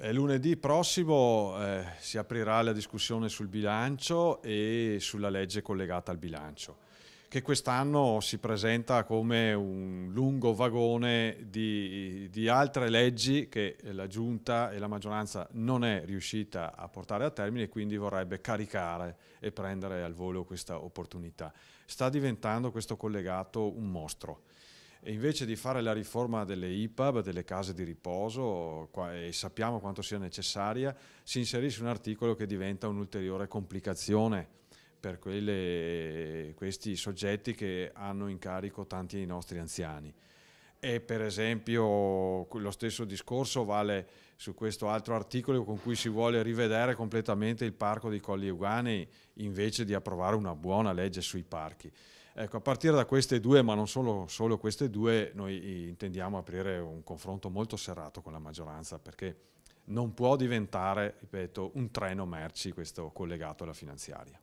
Eh, lunedì prossimo eh, si aprirà la discussione sul bilancio e sulla legge collegata al bilancio, che quest'anno si presenta come un lungo vagone di, di, altre leggi che la Giunta e la maggioranza non è riuscita a portare a termine e quindi vorrebbe caricare e prendere al volo questa opportunità. Sta diventando questo collegato un mostro. E invece di fare la riforma delle IPAB, delle case di riposo, e sappiamo quanto sia necessaria, si inserisce un articolo che diventa un'ulteriore complicazione per quelle, questi soggetti che hanno in carico tanti dei nostri anziani. E per esempio lo stesso discorso vale su questo altro articolo con cui si vuole rivedere completamente il parco dei Colli Ugani invece di approvare una buona legge sui parchi. Ecco, a partire da queste due, ma non solo, solo queste due, noi intendiamo aprire un confronto molto serrato con la maggioranza perché non può diventare, ripeto, un treno merci questo collegato alla finanziaria.